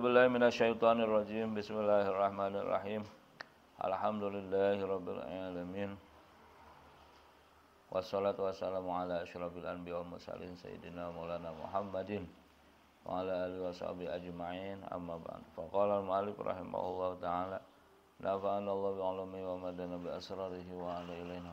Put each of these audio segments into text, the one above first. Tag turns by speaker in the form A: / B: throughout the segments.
A: بالله من الشيطان الرجيم بسم الله الرحمن الرحيم الحمد لله رب العالمين والصلاة والسلام على أشرف الأنبياء والمرسلين سيدنا مولانا محمد وعلى آله وصحبه أجمعين أما بعد فقال المؤلف رحمه الله تعالى نفعنا الله بعلمه ومدنا بأسراره وعلى إلينا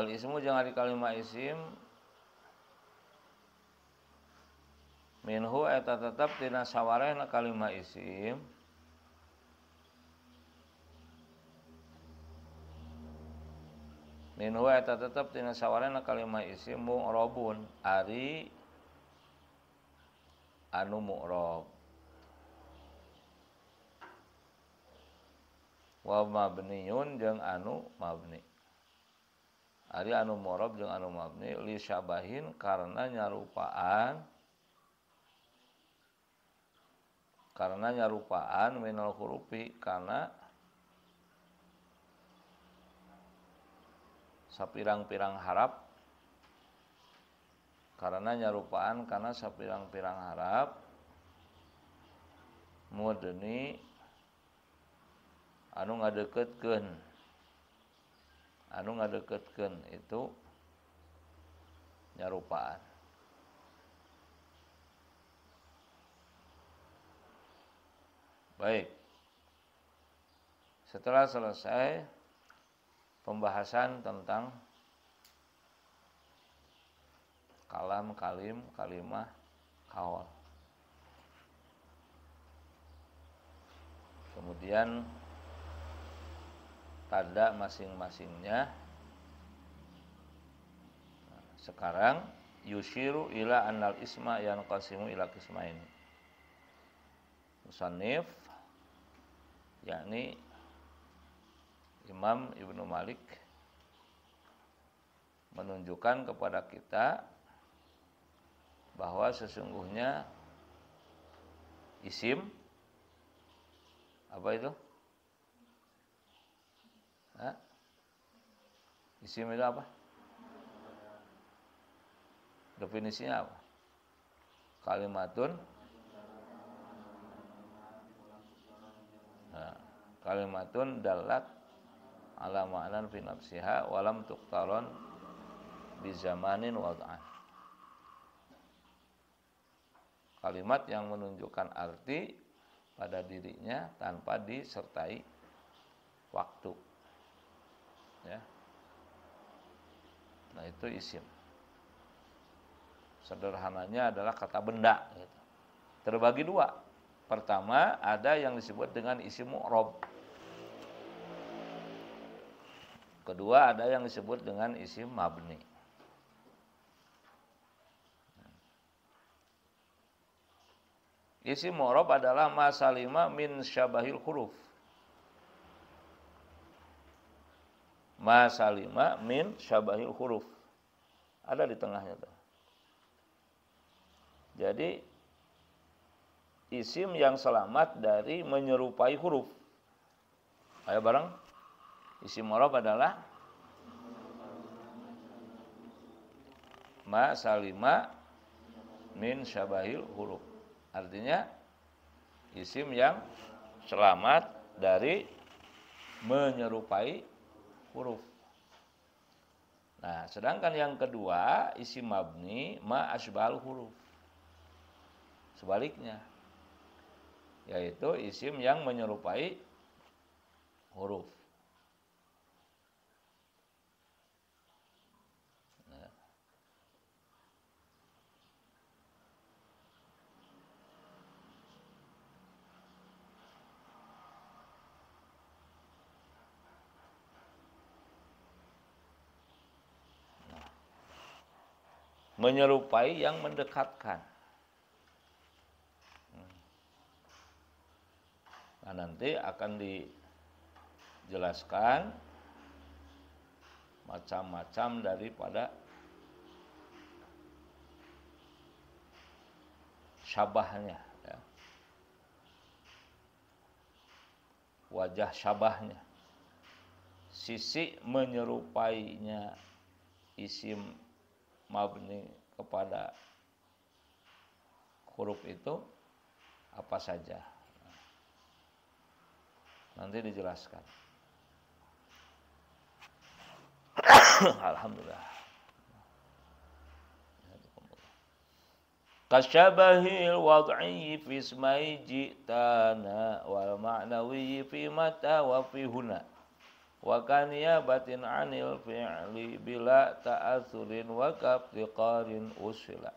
A: is jangankali Hai Minhueta tetap Tinas sawwakalima Hai minu tetap tidak sawkalima issimrobun Ari Hai anu muro wama beiun yang anu mani Anobabahin karena nyarupaan Hai karena nyarupaan mineral hurupi karena Hai sapirang-pirarang harap Hai karena nyarupaan karena sapirang-pirarang harap Hai modeni Hai anu nga deketken anu ngadeketkan itu nyarupaan baik setelah selesai pembahasan tentang kalam kalim kalimah kawal kemudian tanda masing-masingnya nah, sekarang yushiru ila annal isma yang qasimu ila kismain Musanif, yakni Imam Ibnu Malik menunjukkan kepada kita bahwa sesungguhnya isim apa itu Hah? Isim itu apa? Definisinya apa? Kalimatun nah, Kalimatun dalat ala ma'nan fi nafsiha walam tuktaron di zamanin wad'an kalimat yang menunjukkan arti pada dirinya tanpa disertai waktu ya nah itu isim sederhananya adalah kata benda gitu. terbagi dua pertama ada yang disebut dengan isim mu'rob kedua ada yang disebut dengan isim mabni isim mu'rob adalah masalima min syabahil huruf salima min syabahil huruf ada di tengahnya tuh jadi isim yang selamat dari menyerupai huruf ayo bareng isim morob adalah ma salima min syabahil huruf artinya isim yang selamat dari menyerupai huruf. Nah, sedangkan yang kedua isim mabni ma asbal huruf. Sebaliknya yaitu isim yang menyerupai huruf. menyerupai yang mendekatkan. Hmm. Nah, nanti akan dijelaskan macam-macam daripada syabahnya ya. wajah syabahnya sisi menyerupainya isim mabni kepada huruf itu apa saja. Nanti dijelaskan. Alhamdulillah. Kasyabahil wad'i fi ismai jitana wal ma'nawi fi mata wa fi huna wa batin anil fi'li bila ta'atsurin wa kaptiqarin usila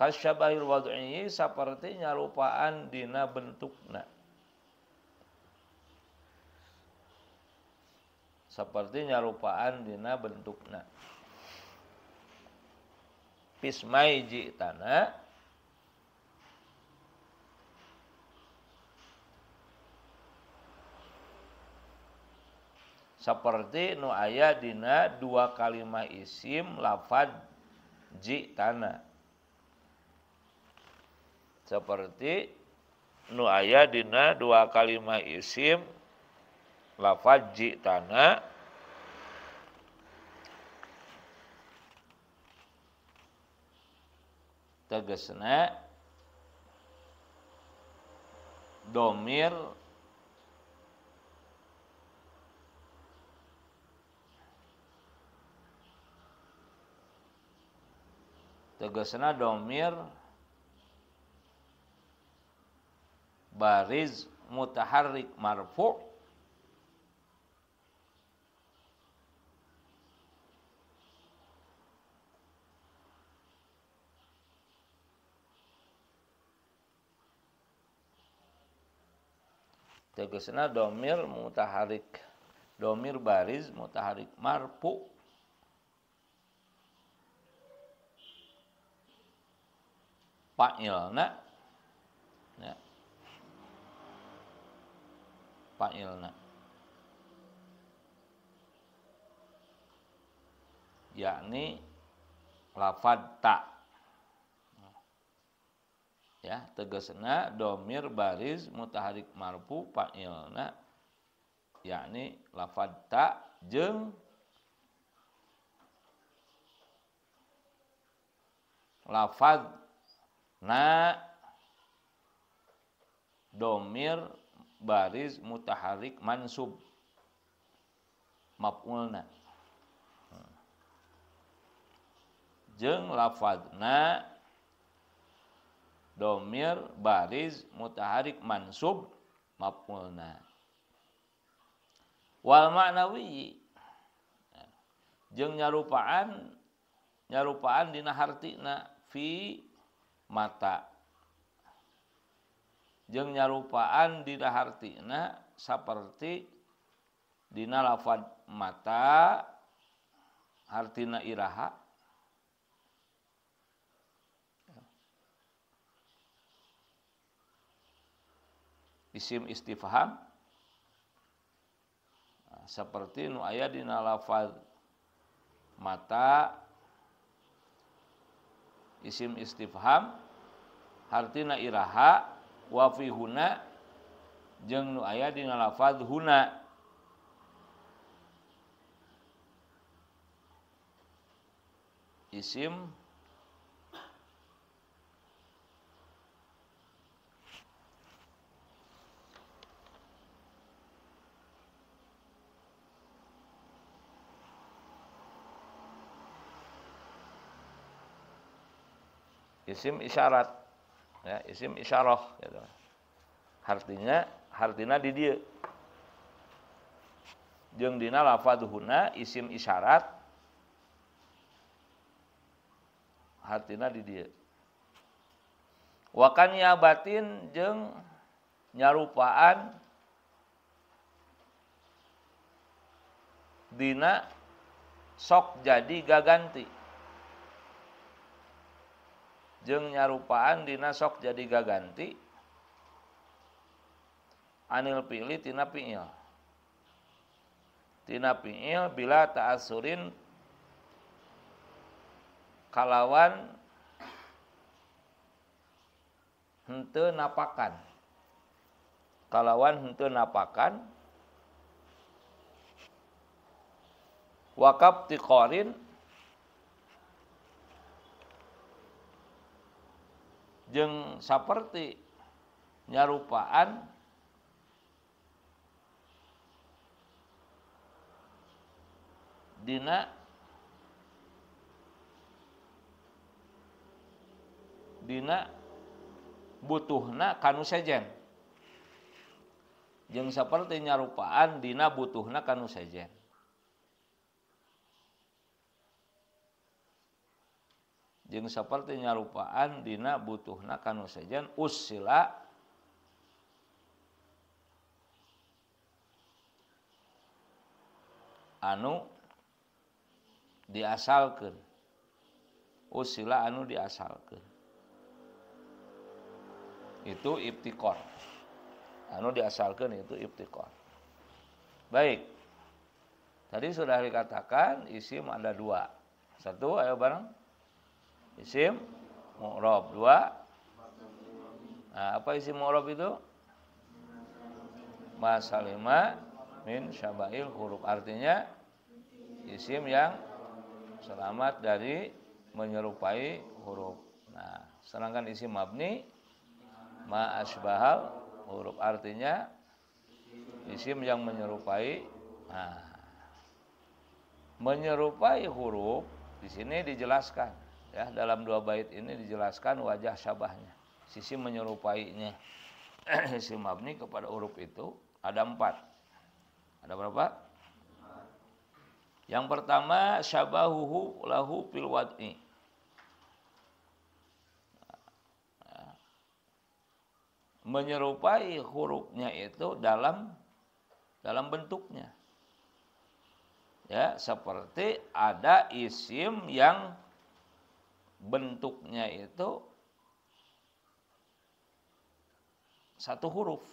A: kasyabahil wad'i seperti nyarupaan dina bentukna seperti nyarupaan dina bentukna pismai ji tanah seperti nu aya dina dua kalimah isim lafad ji tanah seperti nu aya dina dua kalimah isim lafad ji tanah tegesna domir tegasna domir bariz mutaharrik marfu tegasna domir mutaharik domir bariz mutaharik marfu fa'ilna ya fa'ilna yakni lafad tak ya tegesna domir baris mutaharik marfu fa'ilna yakni lafad tak jeng lafad na domir baris mutaharik mansub mapulna jeng lafadzna domir baris mutaharik mansub mapulna wal maknawi jeng nyarupaan nyarupaan dina hartina fi mata jeng nyarupaan di hartina seperti dina lafad mata hartina iraha isim istifham seperti nu aya dina lafad mata isim istifham hartina iraha wa fi huna jeung nu aya dina lafaz huna isim isim isyarat ya, isim isyarah gitu. artinya hartina di dia jeng dina lafadhuna isim isyarat artinya di dia wakan yabatin jeng nyarupaan dina sok jadi gaganti jeng nyarupaan dina sok jadi gaganti anil pilih tina piil tina piil bila ta'asurin kalawan hente napakan kalawan hente napakan wakap tikorin jeng seperti nyarupaan dina dina butuhna kanu sejen jeng seperti nyarupaan dina butuhna kanu sejen jeng seperti nyarupaan dina butuhna kanu sejen usila anu diasalkan usila anu diasalkan itu iptikor anu diasalkan itu iptikor baik tadi sudah dikatakan isim ada dua satu ayo bareng Isim mu'rob. Dua. Nah, apa isim mu'rob itu? Masalima min syabail huruf. Artinya isim yang selamat dari menyerupai huruf. Nah, sedangkan isim mabni ma asbahal huruf artinya isim yang menyerupai nah, menyerupai huruf di sini dijelaskan ya dalam dua bait ini dijelaskan wajah syabahnya sisi menyerupainya sisi mabni kepada huruf itu ada empat ada berapa yang pertama syabahuhu lahu fil wad'i menyerupai hurufnya itu dalam dalam bentuknya ya seperti ada isim yang bentuknya itu satu huruf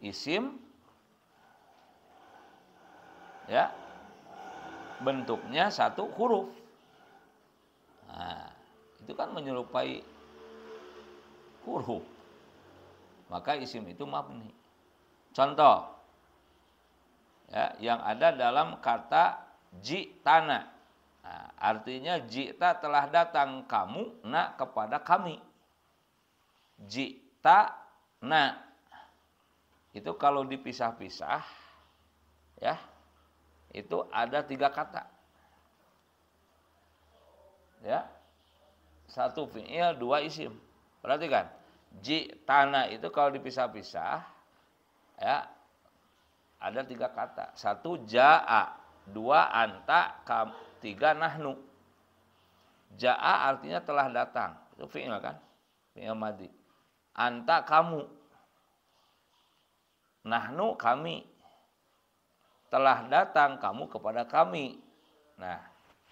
A: isim ya bentuknya satu huruf nah, itu kan menyerupai huruf maka isim itu mabni contoh ya yang ada dalam kata ji tanah Nah, artinya jita telah datang kamu nak kepada kami. Jita nak itu kalau dipisah-pisah ya itu ada tiga kata. Ya. Satu fi'il, dua isim. Perhatikan. nak itu kalau dipisah-pisah ya ada tiga kata. Satu ja'a Dua anta, kam, tiga nahnu. Ja'a artinya telah datang. Itu fi'il kan? Fi'il madi. Anta kamu. Nahnu kami. Telah datang kamu kepada kami. Nah,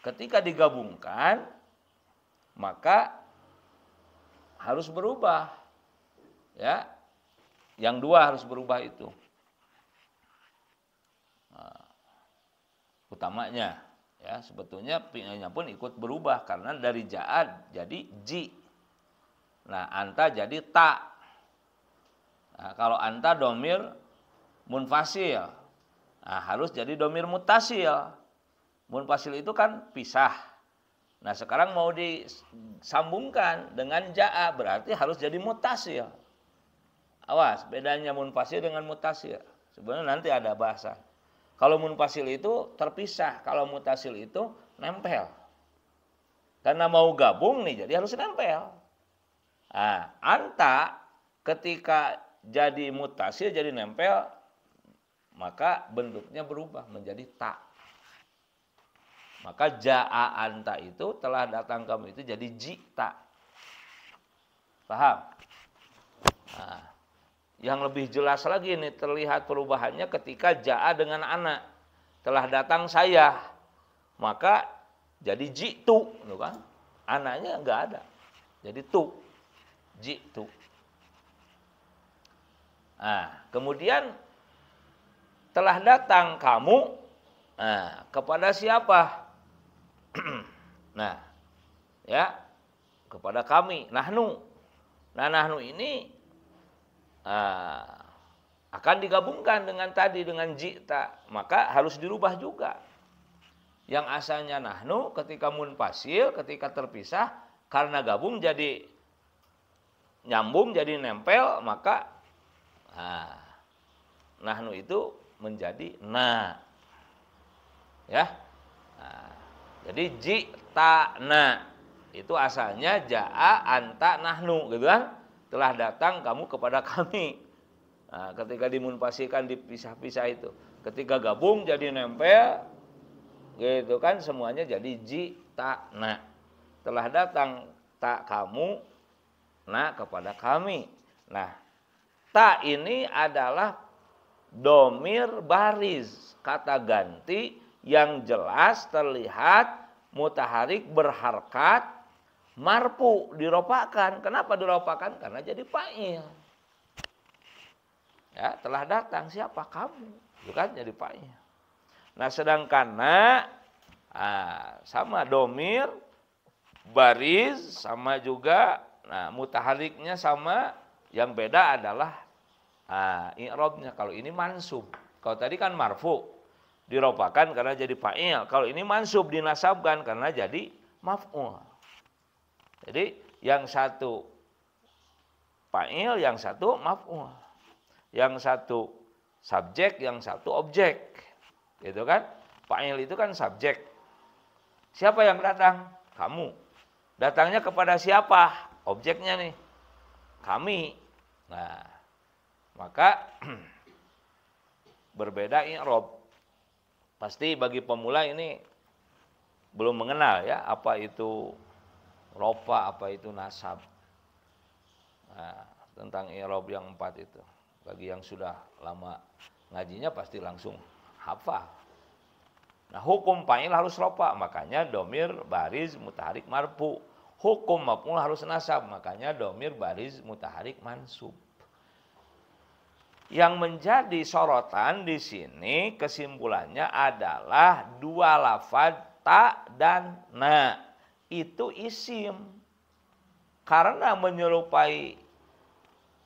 A: ketika digabungkan maka harus berubah. Ya. Yang dua harus berubah itu. utamanya ya sebetulnya fi'ilnya pun ikut berubah karena dari ja'ad jadi ji nah anta jadi ta nah, kalau anta domir munfasil nah, harus jadi domir mutasil munfasil itu kan pisah nah sekarang mau disambungkan dengan ja'a berarti harus jadi mutasil awas bedanya munfasil dengan mutasil sebenarnya nanti ada bahasan kalau munfasil itu terpisah, kalau mutasil itu nempel. Karena mau gabung nih, jadi harus nempel. Nah, anta ketika jadi mutasil, jadi nempel, maka bentuknya berubah menjadi tak. Maka ja'a anta itu telah datang kamu itu jadi jita. Paham? Nah, yang lebih jelas lagi ini terlihat perubahannya ketika ja'a dengan anak. Telah datang saya. Maka jadi jitu, kan? Anaknya enggak ada. Jadi tu. Jitu. Nah, kemudian telah datang kamu nah, kepada siapa? nah, ya kepada kami. Nahnu. Nah, nahnu ini Ah, akan digabungkan dengan tadi dengan jita maka harus dirubah juga yang asalnya nahnu ketika munfasil ketika terpisah karena gabung jadi nyambung jadi nempel maka ah, nahnu itu menjadi na ya nah, jadi jita na itu asalnya jaa anta nahnu gitu kan telah datang kamu kepada kami. Nah, ketika dimunfasikan dipisah-pisah itu, ketika gabung jadi nempel, gitu kan semuanya jadi ji tak nak Telah datang tak kamu nak kepada kami. Nah, tak ini adalah domir baris kata ganti yang jelas terlihat mutaharik berharkat marpu diropakan. Kenapa diropakan? Karena jadi fa'il. Ya, telah datang siapa kamu? Itu kan jadi fa'il. Nah, sedangkan na ah, sama domir baris sama juga nah mutahariknya sama yang beda adalah ah, i'rabnya. Kalau ini mansub. Kalau tadi kan marfu diropakan karena jadi fa'il. Kalau ini mansub dinasabkan karena jadi maf'ul. Jadi yang satu fa'il, yang satu maf'ul. Yang satu subjek, yang satu objek. Gitu kan? Fa'il itu kan subjek. Siapa yang datang? Kamu. Datangnya kepada siapa? Objeknya nih. Kami. Nah, maka berbeda i'rab. Pasti bagi pemula ini belum mengenal ya apa itu ropa apa itu nasab nah, tentang irob yang empat itu bagi yang sudah lama ngajinya pasti langsung hafal nah hukum pail harus ropa makanya domir baris mutarik marpu hukum maupun harus nasab makanya domir baris mutarik mansub yang menjadi sorotan di sini kesimpulannya adalah dua lafad ta dan na itu isim. Karena menyerupai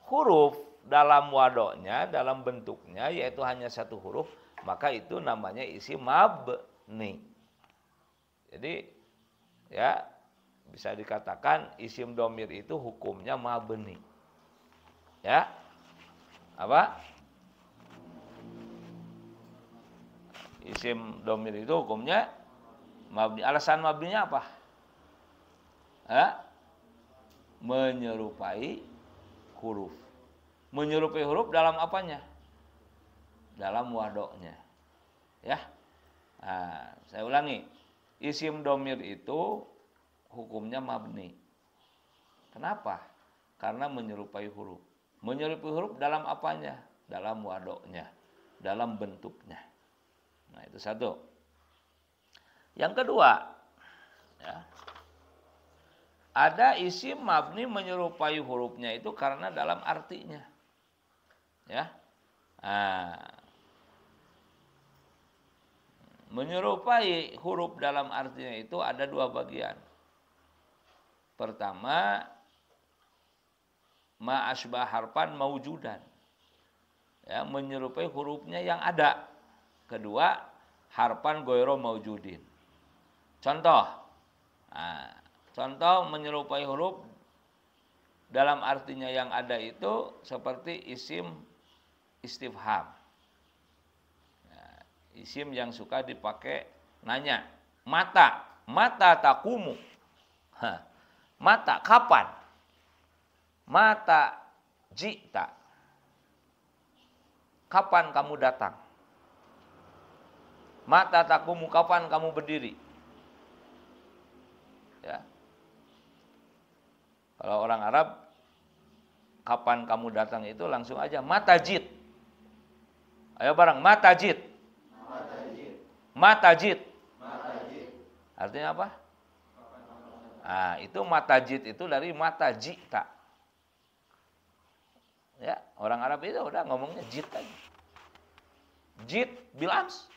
A: huruf dalam wadoknya, dalam bentuknya, yaitu hanya satu huruf, maka itu namanya isim mabni. Jadi, ya bisa dikatakan isim domir itu hukumnya mabni. Ya, apa? Isim domir itu hukumnya mabni. Alasan mabninya apa? ha? menyerupai huruf. Menyerupai huruf dalam apanya? Dalam wadoknya. Ya. Nah, saya ulangi. Isim domir itu hukumnya mabni. Kenapa? Karena menyerupai huruf. Menyerupai huruf dalam apanya? Dalam wadoknya. Dalam bentuknya. Nah itu satu. Yang kedua, ada isi mabni menyerupai hurufnya itu karena dalam artinya. Ya. Nah. Menyerupai huruf dalam artinya itu ada dua bagian. Pertama, ma'asbah harpan maujudan. Ya, menyerupai hurufnya yang ada. Kedua, harpan goyro maujudin. Contoh, nah, Contoh menyerupai huruf dalam artinya yang ada itu seperti isim istifham. Nah, isim yang suka dipakai nanya. Mata, mata takumu. Mata kapan? Mata jita. Kapan kamu datang? Mata takumu kapan kamu berdiri? Ya. Kalau orang Arab, kapan kamu datang itu langsung aja matajid. Ayo bareng matajid. Matajid. Artinya apa? Nah, itu matajid itu dari mata jita. Ya, orang Arab itu udah ngomongnya jit aja. Jit bilans.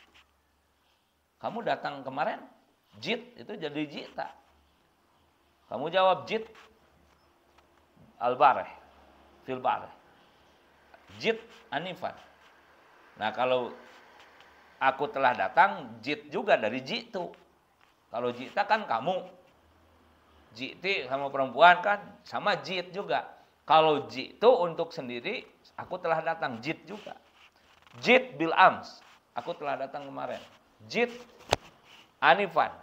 A: Kamu datang kemarin, jit itu jadi jita. Kamu jawab jit, al bareh fil bareh jid anifan nah kalau aku telah datang jid juga dari jitu kalau jita kan kamu jiti sama perempuan kan sama jid juga kalau jitu untuk sendiri aku telah datang jid juga jid bil ams aku telah datang kemarin jid anifan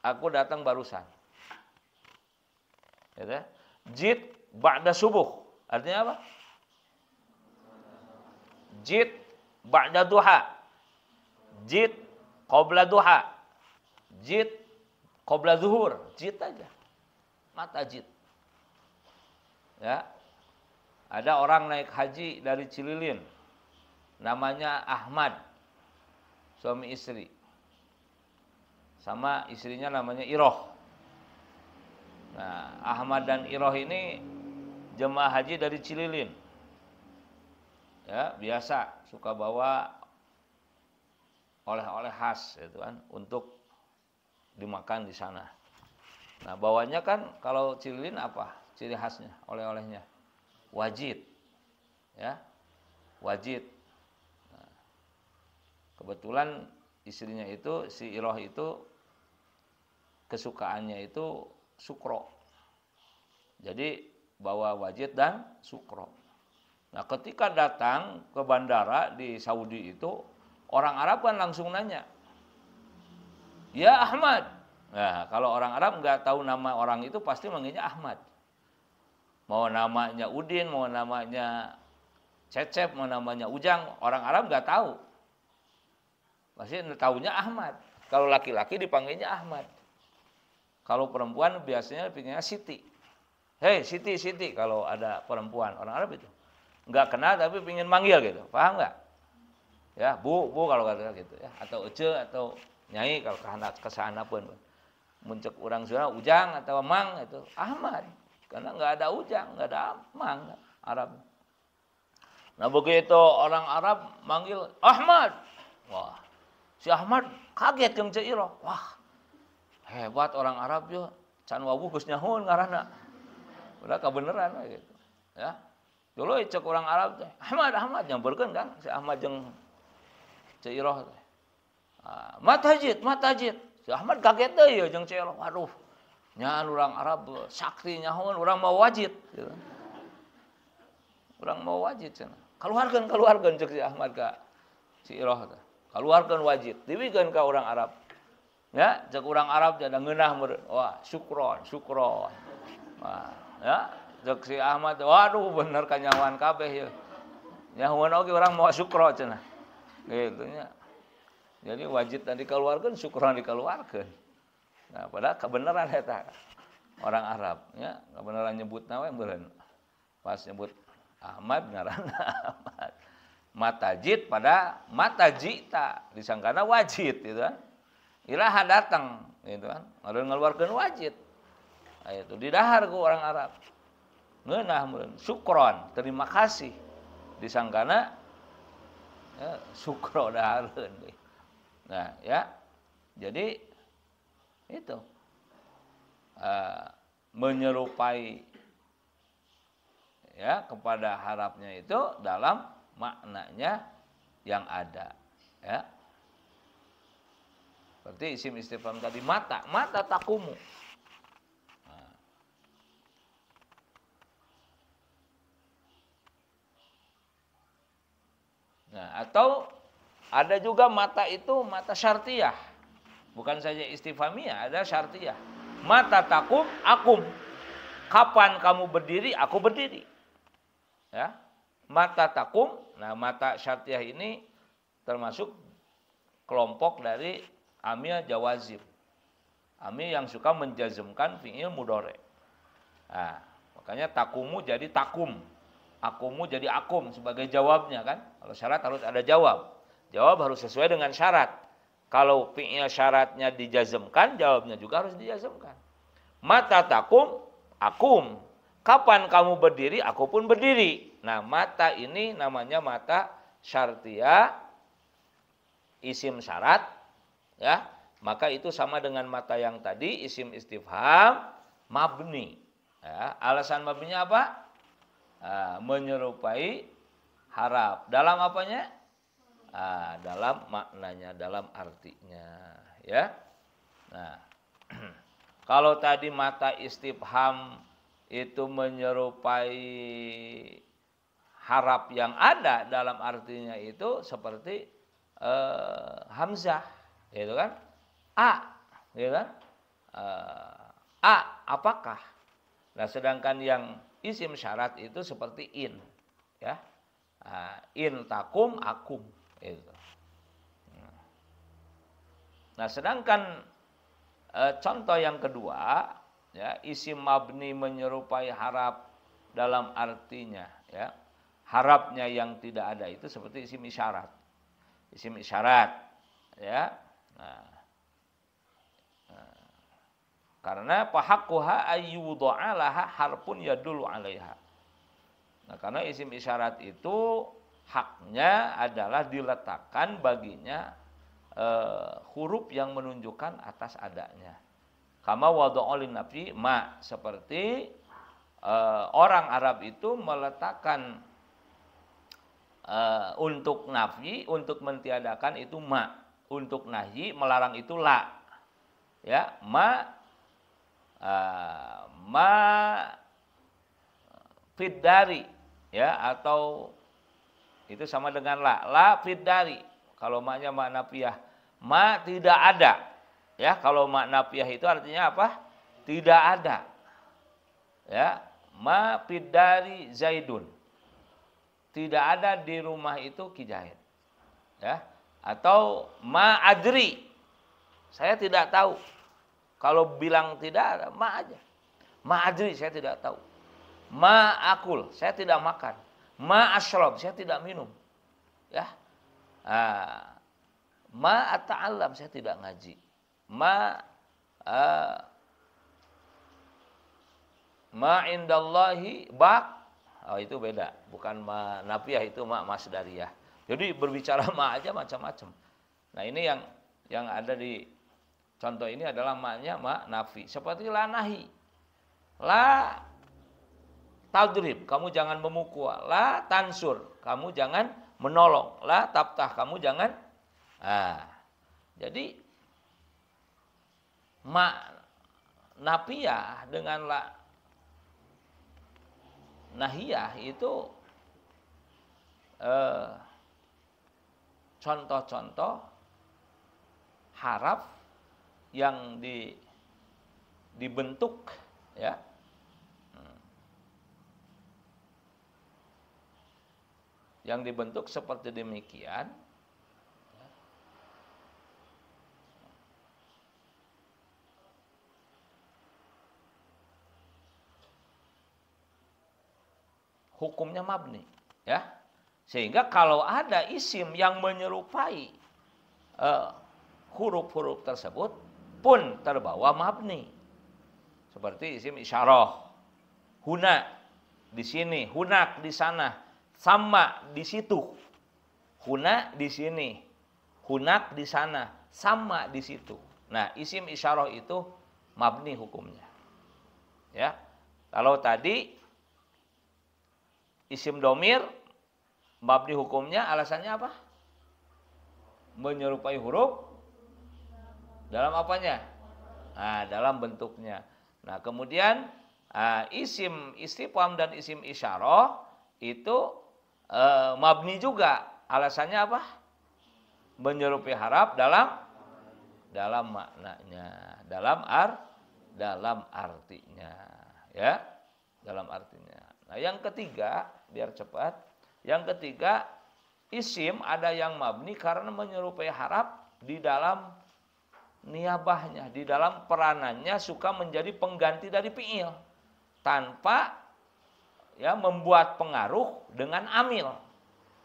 A: aku datang barusan ya Jid ba'da subuh. Artinya apa? Jid ba'da duha. Jid qabla duha. Jid qabla zuhur. Jid aja. Mata jid. Ya. Ada orang naik haji dari Cililin. Namanya Ahmad. Suami istri. Sama istrinya namanya Iroh. Nah, Ahmad dan Iroh ini jemaah haji dari Cililin. Ya, biasa suka bawa oleh-oleh khas itu kan untuk dimakan di sana. Nah, bawanya kan kalau Cililin apa? Ciri khasnya, oleh-olehnya. Wajib. Ya. Wajib. Nah, kebetulan istrinya itu si Iroh itu kesukaannya itu sukro. Jadi bawa wajid dan sukro. Nah, ketika datang ke bandara di Saudi itu, orang Arab kan langsung nanya, "Ya Ahmad." Nah, kalau orang Arab nggak tahu nama orang itu pasti manggilnya Ahmad. Mau namanya Udin, mau namanya Cecep, mau namanya Ujang, orang Arab nggak tahu. Pasti tahunya Ahmad. Kalau laki-laki dipanggilnya Ahmad. Kalau perempuan biasanya dipanggilnya Siti. Hei Siti, Siti, kalau ada perempuan orang Arab itu. Nggak kenal tapi ingin manggil gitu, paham nggak? Ya, bu, bu kalau kata gitu ya. Atau ece, atau nyai kalau ke sana pun. Muncul orang sana ujang atau mang itu Ahmad. Karena nggak ada ujang, nggak ada mang Arab. Nah begitu orang Arab manggil Ahmad. Wah, si Ahmad kaget yang ceiro. Wah, hebat orang Arab yo. Can wawuh gus nyahun ngarana udah kebenaran gitu ya dulu cek orang Arab teh Ahmad Ahmad yang berken kan si Ahmad yang Ceiroh teh ah, matajid matajid si Ahmad kaget deh ya jeng Ceiroh waduh nyahan orang Arab sakti nyahuan orang mau wajib gitu. orang mau wajib cina keluarkan keluarkan cek si Ahmad ke Ceiroh teh keluarkan wajib dibikin ke orang Arab ya cek orang Arab jadi ngenah wah syukron syukron wah ya Joksi Ahmad waduh bener kanyawan kabeh ya nyahuan oke orang mau syukro cenah gitu ya jadi wajib tadi dikeluarkan syukron dikeluarkan nah padahal kebenaran eta orang Arab ya kebenaran nyebut nama yang beren pas nyebut Ahmad ngarana Ahmad matajid pada matajita disangkana wajib gitu kan ilaha datang gitu kan ngeluarkan wajib itu didahar ku orang Arab ngenah meureun syukron terima kasih disangkana ya, syukro dahareun nah ya jadi itu uh, menyerupai ya kepada harapnya itu dalam maknanya yang ada ya seperti isim istifham tadi mata mata takumu Nah, atau ada juga mata itu mata syartiyah. Bukan saja istifamiyah, ada syartiyah. Mata takum akum. Kapan kamu berdiri, aku berdiri. Ya. Mata takum, nah mata syartiyah ini termasuk kelompok dari amil jawazim. Amil yang suka menjazmkan fi'il mudore. Nah, makanya takumu jadi takum akumu jadi akum sebagai jawabnya kan. Kalau syarat harus ada jawab. Jawab harus sesuai dengan syarat. Kalau fi'il syaratnya dijazmkan, jawabnya juga harus dijazmkan. Mata takum, akum. Kapan kamu berdiri, aku pun berdiri. Nah, mata ini namanya mata syartia isim syarat ya. Maka itu sama dengan mata yang tadi isim istifham mabni. Ya, alasan mabni apa? Nah, menyerupai harap. Dalam apanya? Nah, dalam maknanya, dalam artinya, ya. Nah, kalau tadi mata istifham itu menyerupai harap yang ada dalam artinya itu seperti eh, hamzah, gitu kan? A, gitu kan? Eh, A, apakah? Nah, sedangkan yang isim syarat itu seperti in ya ah, in takum akum itu nah sedangkan eh, contoh yang kedua ya isim mabni menyerupai harap dalam artinya ya harapnya yang tidak ada itu seperti isim isyarat isim isyarat ya nah, karena fahaqquha ayyudha'alaha harpun yadulu 'alaiha. Nah, karena isim isyarat itu haknya adalah diletakkan baginya eh, huruf yang menunjukkan atas adanya. Kama wadu'olin nafi ma seperti eh, orang Arab itu meletakkan Uh, untuk nafi, untuk mentiadakan itu ma, untuk nahi, melarang itu la. Ya, ma Ah, ma fidari ya atau itu sama dengan la la fidari kalau maknya makna piyah ma tidak ada ya kalau makna piyah itu artinya apa tidak ada ya ma fidari zaidun tidak ada di rumah itu kijahit ya atau ma adri saya tidak tahu kalau bilang tidak ada, ma aja. Ma adri, saya tidak tahu. Ma akul, saya tidak makan. Ma asrob, saya tidak minum. Ya. Uh, ma ata'alam, saya tidak ngaji. Ma uh, ma indallahi bak oh, itu beda, bukan ma nafiah itu ma masdariyah. Jadi berbicara ma aja macam-macam. Nah, ini yang yang ada di Contoh ini adalah maknya mak nafi. Seperti la nahi. La tadrib, kamu jangan memukul. La tansur, kamu jangan menolong. La taptah, kamu jangan ah. Jadi mak nafiah dengan la nahiyah itu eh, contoh-contoh harap yang di, dibentuk ya hmm. yang dibentuk seperti demikian hukumnya mabni ya sehingga kalau ada isim yang menyerupai uh, eh, huruf -huruf tersebut pun terbawa mabni. Seperti isim isyarah. Huna di sini, hunak di sana, sama di situ. Huna di sini, hunak di sana, sama di situ. Nah, isim isyarah itu mabni hukumnya. Ya. Kalau tadi isim domir mabni hukumnya alasannya apa? Menyerupai huruf dalam apanya? Nah, dalam bentuknya. Nah, kemudian uh, isim istifam dan isim isyarah itu uh, mabni juga. Alasannya apa? Menyerupi harap dalam dalam maknanya, dalam ar dalam artinya, ya. Dalam artinya. Nah, yang ketiga, biar cepat. Yang ketiga, isim ada yang mabni karena menyerupai harap di dalam niabahnya di dalam peranannya suka menjadi pengganti dari fiil tanpa ya membuat pengaruh dengan amil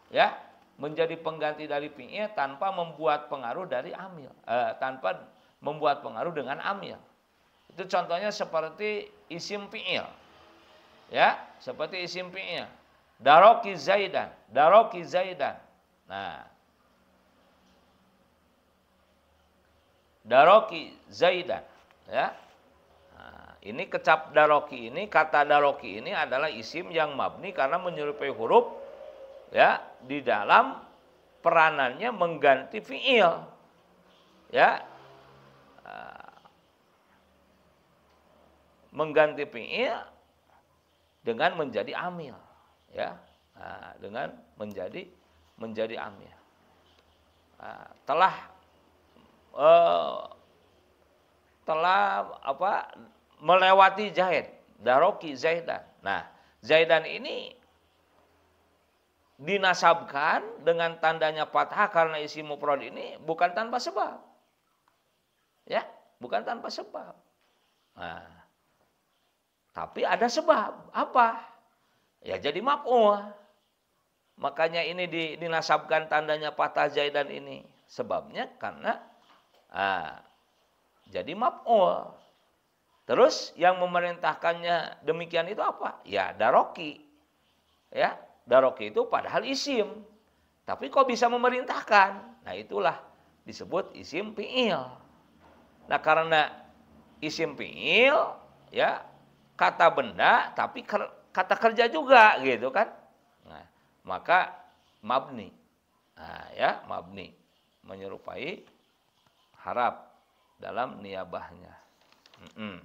A: ya menjadi pengganti dari fiil tanpa membuat pengaruh dari amil eh, tanpa membuat pengaruh dengan amil itu contohnya seperti isim fiil ya seperti isim fiil daroki zaidan daroki zaidan nah daroki zaidan ya nah, ini kecap daroki ini kata daroki ini adalah isim yang mabni karena menyerupai huruf ya di dalam peranannya mengganti fiil ya nah, mengganti fiil dengan menjadi amil ya nah, dengan menjadi menjadi amil nah, telah uh, telah apa melewati Zaid, Daroki Zaidan. Nah, Zaidan ini dinasabkan dengan tandanya fathah karena isi mufrad ini bukan tanpa sebab. Ya, bukan tanpa sebab. Nah, tapi ada sebab. Apa? Ya jadi maf'ul. Makanya ini dinasabkan tandanya patah zaidan ini. Sebabnya karena Nah, jadi maf'ul. Terus yang memerintahkannya demikian itu apa? Ya daroki. Ya, daroki itu padahal isim. Tapi kok bisa memerintahkan? Nah itulah disebut isim fi'il. Nah karena isim fi'il ya kata benda tapi ker, kata kerja juga gitu kan. Nah, maka mabni. Nah, ya mabni menyerupai harap dalam niabahnya. Mm -mm.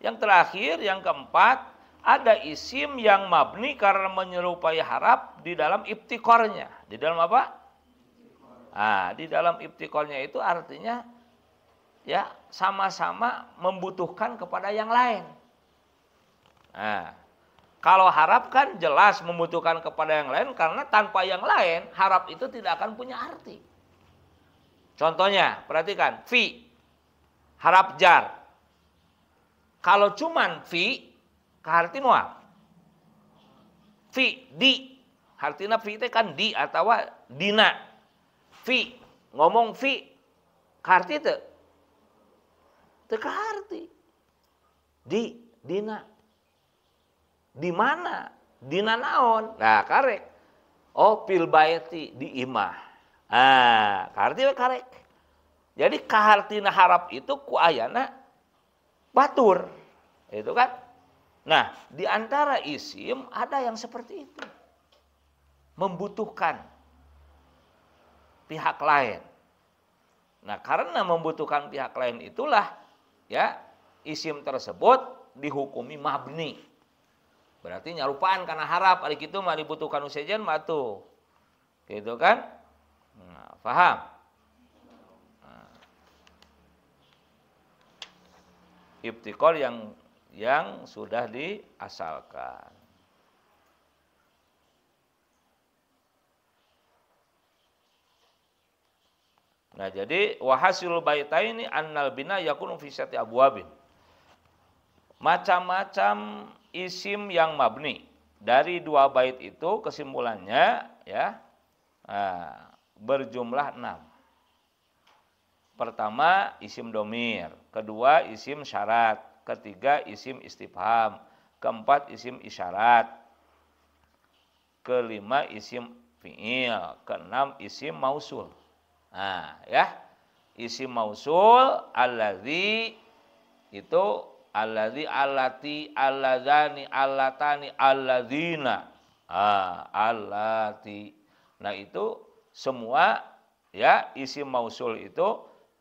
A: Yang terakhir, yang keempat, ada isim yang mabni karena menyerupai harap di dalam iptikornya. Di dalam apa? Nah, di dalam iptikornya itu artinya ya sama-sama membutuhkan kepada yang lain. Nah, kalau harapkan jelas membutuhkan kepada yang lain karena tanpa yang lain harap itu tidak akan punya arti. Contohnya, perhatikan, fi harap jar. Kalau cuman fi keharti moal. Fi di hartina fi itu kan di atau dina. Fi ngomong fi keharti itu. itu Di dina di mana? Di nanaon. Nah, karek. Oh, pil di imah. Ah, karti karek. Jadi kahartina harap itu kuayana ayana batur. Itu kan? Nah, di antara isim ada yang seperti itu. Membutuhkan pihak lain. Nah, karena membutuhkan pihak lain itulah ya isim tersebut dihukumi mabni. Berarti nyarupaan karena harap hari itu mah dibutuhkan mah matu. Gitu kan? Nah, paham? Nah. Ibtikol yang yang sudah diasalkan. Nah, jadi wahasil baita ini annal bina yakunu fi syati abwabin. Macam-macam isim yang mabni. Dari dua bait itu kesimpulannya ya ah, berjumlah enam. Pertama isim domir, kedua isim syarat, ketiga isim istifham, keempat isim isyarat, kelima isim fiil, keenam isim mausul. Nah, ya. Isim mausul alladzi itu alladzi allati alladzani allatani alladzina ah allati nah itu semua ya isim mausul itu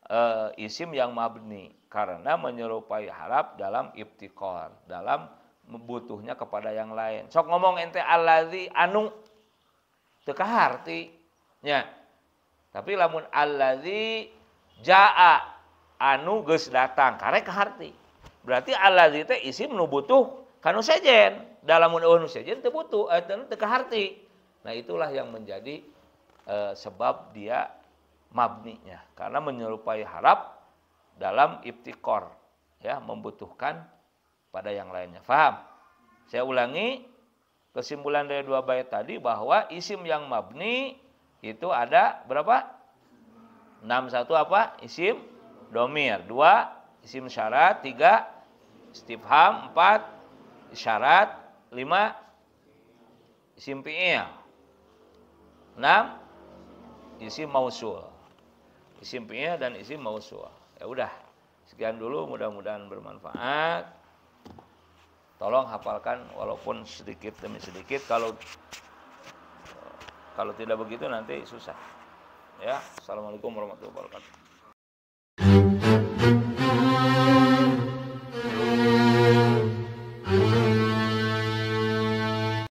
A: uh, isim yang mabni karena menyerupai harap dalam ibtikor dalam butuhnya kepada yang lain sok ngomong ente alladzi anu teu kaharti tapi lamun alladzi jaa anu geus datang karek harti berarti Allah itu isi butuh kanu sejen dalam menubutuh sejen eh, terbutuh atau tekaharti nah itulah yang menjadi e, sebab dia mabninya karena menyerupai harap dalam iptikor ya membutuhkan pada yang lainnya faham saya ulangi kesimpulan dari dua bait tadi bahwa isim yang mabni itu ada berapa enam satu apa isim domir dua isim syarat, tiga istifham, empat syarat, lima isim fi'il, enam isim mausul, isim fi'il dan isim mausul. Ya udah, sekian dulu mudah-mudahan bermanfaat. Tolong hafalkan walaupun sedikit demi sedikit kalau kalau tidak begitu nanti susah. Ya, assalamualaikum warahmatullahi wabarakatuh.